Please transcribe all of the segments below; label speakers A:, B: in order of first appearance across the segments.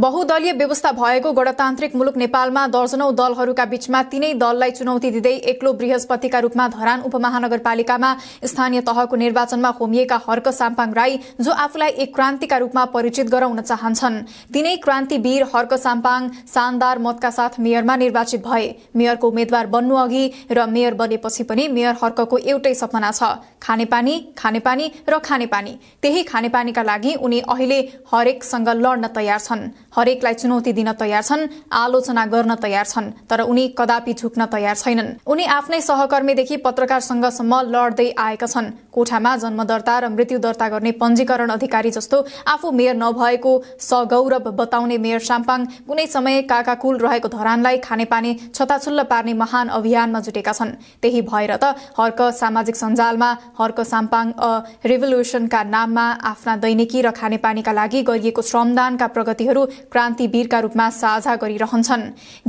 A: बहुदलीय व्यवस्था भएको गणतान्त्रिक मुलुक नेपालमा दर्जनौ दलहरूका बीचमा तीनै दललाई चुनौती दिँदै एक्लो बृहस्पतिका रूपमा धरान उपमहानगरपालिकामा स्थानीय तहको निर्वाचनमा होमिएका हर्क साम्पाङ राई जो आफूलाई एक क्रान्तिका रूपमा परिचित गराउन चाहन्छन् तीनै क्रान्तिवीर हर्क साम्पाङ शानदार मतका साथ मेयरमा निर्वाचित भए मेयरको उम्मेद्वार बन्नु अघि र मेयर बनेपछि पनि मेयर हर्कको एउटै सपना छ खानेपानी खानेपानी र खानेपानी त्यही खानेपानीका लागि उनी अहिले हरेकसँग लड्न तयार छन् हरेकलाई चुनौती दिन तयार छन् आलोचना गर्न तयार छन् तर उनी कदापि झुक्न तयार छैनन् उनी आफ्नै सहकर्मीदेखि पत्रकारसँगसम्म लड्दै आएका छन् कोठामा जन्म दर्ता र मृत्यु दर्ता गर्ने पञ्जीकरण अधिकारी जस्तो आफू मेयर नभएको सगौरव बताउने मेयर साम्पाङ कुनै समय काकाकुल रहेको धरानलाई खानेपानी छताछुल्ल पार्ने महान अभियानमा जुटेका छन् त्यही भएर त हर्क सामाजिक सञ्जालमा हर्क साम्पाङ अ रिभोल्युसनका नाममा आफ्ना दैनिकी र खानेपानीका लागि गरिएको श्रमदानका प्रगतिहरू क्रान्तिवीरका रूपमा साझा गरिरहन्छन्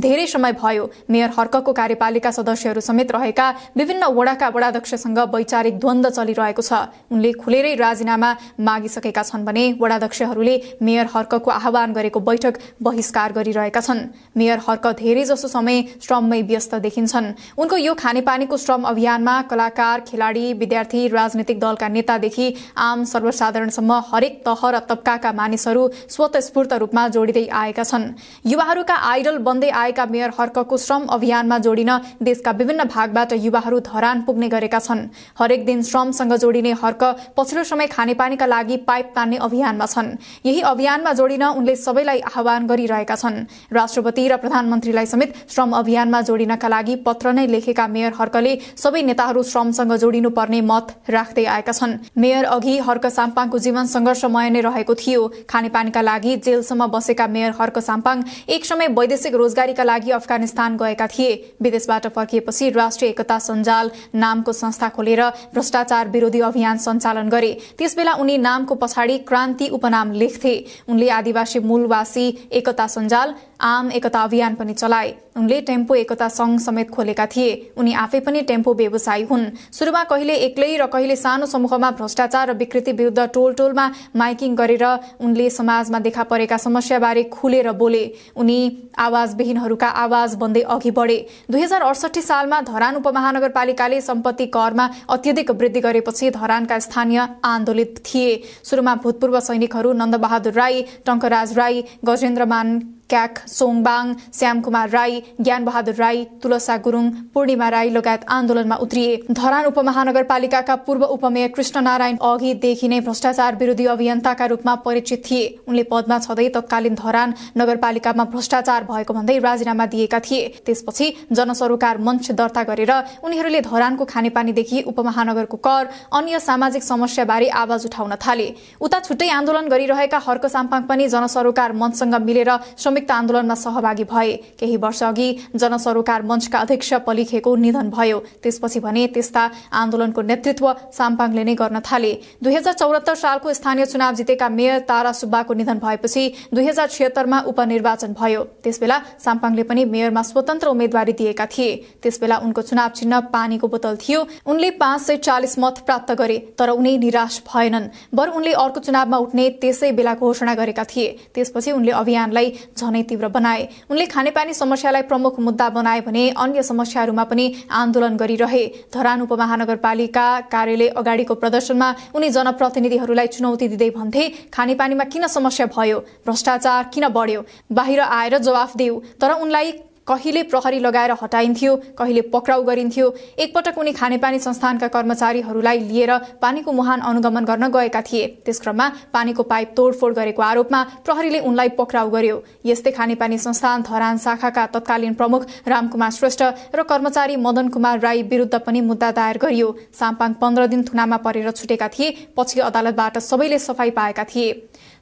A: धेरै समय भयो मेयर हर्कको कार्यपालिका सदस्यहरू समेत रहेका विभिन्न वडाका वडाध्यक्षसँग वैचारिक द्वन्द चलिरहेको छ उनले खुलेरै राजीनामा मागिसकेका छन् भने वडाध्यक्षहरूले मेयर हर्कको आह्वान गरेको बैठक बहिष्कार गरिरहेका छन् मेयर हर्क जसो समय श्रममै व्यस्त देखिन्छन् उनको यो खानेपानीको श्रम अभियानमा कलाकार खेलाडी विद्यार्थी राजनीतिक दलका नेतादेखि आम सर्वसाधारणसम्म हरेक तह र तबकाका मानिसहरू स्वतस्फूर्त रूपमा जोड जोडिँदै आएका छन् युवाहरूका आइडल बन्दै आएका मेयर हर्कको श्रम अभियानमा जोडिन देशका विभिन्न भागबाट युवाहरू धरान पुग्ने गरेका छन् हरेक दिन श्रमसँग जोडिने हर्क पछिल्लो समय खानेपानीका लागि पाइप तान्ने अभियानमा छन् यही अभियानमा जोडिन उनले सबैलाई आह्वान गरिरहेका छन् राष्ट्रपति र प्रधानमन्त्रीलाई समेत श्रम अभियानमा जोडिनका लागि पत्र नै लेखेका मेयर हर्कले सबै नेताहरू श्रमसँग जोडिनुपर्ने मत राख्दै आएका छन् मेयर अघि हर्क साम्पाङको जीवन संघर्षमय नै रहेको थियो खानेपानीका लागि जेलसम्म बसे बसेका मेयर हर्क साम्पाङ एक समय वैदेशिक रोजगारीका लागि अफगानिस्तान गएका थिए विदेशबाट फर्किएपछि राष्ट्रिय एकता सञ्जाल नामको संस्था खोलेर भ्रष्टाचार विरोधी अभियान सञ्चालन गरे त्यसबेला उनी नामको पछाडि क्रान्ति उपनाम लेख्थे उनले आदिवासी मूलवासी एकता सञ्जाल आम एकता अभियान पनि चलाए उनले टेम्पो एकता संघ समेत खोलेका थिए उनी आफै पनि टेम्पो व्यवसायी हुन् सुरुमा कहिले एक्लै र कहिले सानो समूहमा भ्रष्टाचार र विकृति विरुद्ध टोल टोलमा माइकिङ गरेर उनले समाजमा देखा परेका समस्या बारे खुलेर बोले उनी आवाजविहीनहरूका आवाज बन्दै अघि बढे दुई हजार अडसठी सालमा धरान उपमहानगरपालिकाले सम्पत्ति करमा अत्यधिक वृद्धि गरेपछि धरानका स्थानीय आन्दोलित थिए सुरुमा भूतपूर्व सैनिकहरू नन्दबहादुर राई टङ्कराज राई गजेन्द्रमान क्याक सोङबाङ श्यामकुमार राई ज्ञान बहादुर राई तुलसा गुरुङ पूर्णिमा राई लगायत आन्दोलनमा उत्रिए धरान उपमहानगरपालिकाका पूर्व उपमेयर कृष्ण नारायण अघिदेखि नै भ्रष्टाचार विरोधी अभियन्ताका रूपमा परिचित थिए उनले पदमा छँदै तत्कालीन धरान नगरपालिकामा भ्रष्टाचार भएको भन्दै राजीनामा दिएका थिए त्यसपछि जनसरोकार मञ्च दर्ता गरेर उनीहरूले धरानको खानेपानीदेखि उपमहानगरको कर अन्य सामाजिक समस्याबारे आवाज उठाउन थाले उता छुट्टै आन्दोलन गरिरहेका हर्क साम्पाङ पनि जनसरोकार मञ्चसँग मिलेर श्रमिक आन्दोलनमा सहभागी भए केही वर्ष अघि जनसरोकार मञ्चका अध्यक्ष पलिखेको निधन भयो त्यसपछि भने त्यस्ता आन्दोलनको नेतृत्व साम्पाङले नै गर्न थाले दुई हजार चौरात्तर सालको स्थानीय चुनाव जितेका मेयर तारा सुब्बाको निधन भएपछि दुई हजार छिहत्तरमा उपनिर्वाचन भयो त्यसबेला साम्पाङले पनि मेयरमा स्वतन्त्र उम्मेद्वारी दिएका थिए त्यसबेला उनको चुनाव चिन्ह पानीको बोतल थियो उनले पाँच सय चालिस मत प्राप्त गरे तर उनी निराश भएनन् बर उनले अर्को चुनावमा उठ्ने त्यसै बेला घोषणा गरेका थिए त्यसपछि उनले अभियानलाई झनै तीव्र बनाए उनले खानेपानी समस्यालाई प्रमुख मुद्दा बनाए भने अन्य समस्याहरूमा पनि आन्दोलन गरिरहे धरान उपमहानगरपालिका कार्यालय अगाडिको प्रदर्शनमा उनी जनप्रतिनिधिहरूलाई चुनौती दिँदै भन्थे खानेपानीमा किन समस्या भयो भ्रष्टाचार किन बढ्यो बाहिर आएर जवाफ देऊ तर उनलाई कहिले प्रहरी लगाएर हटाइन्थ्यो कहिले पक्राउ गरिन्थ्यो एकपटक उनी खानेपानी संस्थानका कर्मचारीहरूलाई लिएर पानीको मुहान अनुगमन गर्न गएका थिए त्यस क्रममा पानीको पाइप तोडफोड गरेको आरोपमा प्रहरीले उनलाई पक्राउ गर्यो यस्तै खानेपानी संस्थान धरान शाखाका तत्कालीन प्रमुख रामकुमार श्रेष्ठ र कर्मचारी मदन कुमार राई विरुद्ध पनि मुद्दा दायर गरियो साम्पाङ पन्ध्र दिन थुनामा परेर छुटेका थिए पछि अदालतबाट सबैले सफाई पाएका थिए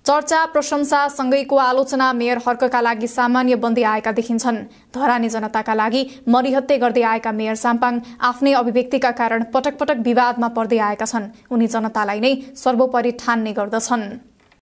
A: चर्चा प्रशंसासँगैको आलोचना मेयर हर्कका लागि सामान्य बन्दै आएका देखिन्छन् धरानी जनताका लागि मरिहत्ते गर्दै आएका मेयर साम्पाङ आफ्नै अभिव्यक्तिका कारण पटक पटक विवादमा पर्दै आएका छन् उनी जनतालाई नै सर्वोपरि ठान्ने गर्दछन्